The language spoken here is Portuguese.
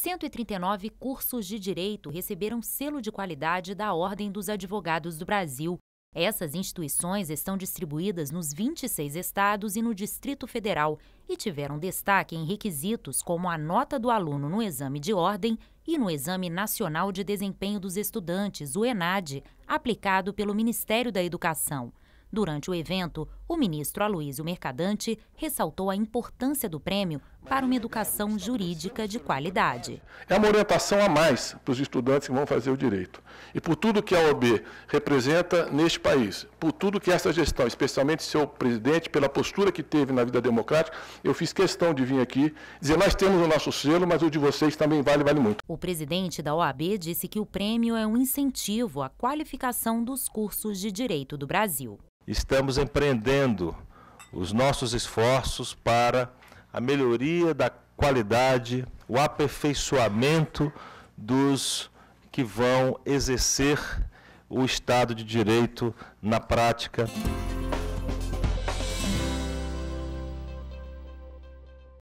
139 cursos de direito receberam selo de qualidade da Ordem dos Advogados do Brasil. Essas instituições estão distribuídas nos 26 estados e no Distrito Federal e tiveram destaque em requisitos como a nota do aluno no exame de ordem e no Exame Nacional de Desempenho dos Estudantes, o ENAD, aplicado pelo Ministério da Educação. Durante o evento, o ministro Aloísio Mercadante ressaltou a importância do prêmio para uma educação jurídica de qualidade. É uma orientação a mais para os estudantes que vão fazer o direito. E por tudo que a OAB representa neste país, por tudo que essa gestão, especialmente seu presidente, pela postura que teve na vida democrática, eu fiz questão de vir aqui dizer: nós temos o nosso selo, mas o de vocês também vale, vale muito. O presidente da OAB disse que o prêmio é um incentivo à qualificação dos cursos de direito do Brasil. Estamos empreendendo os nossos esforços para a melhoria da qualidade, o aperfeiçoamento dos que vão exercer o Estado de Direito na prática.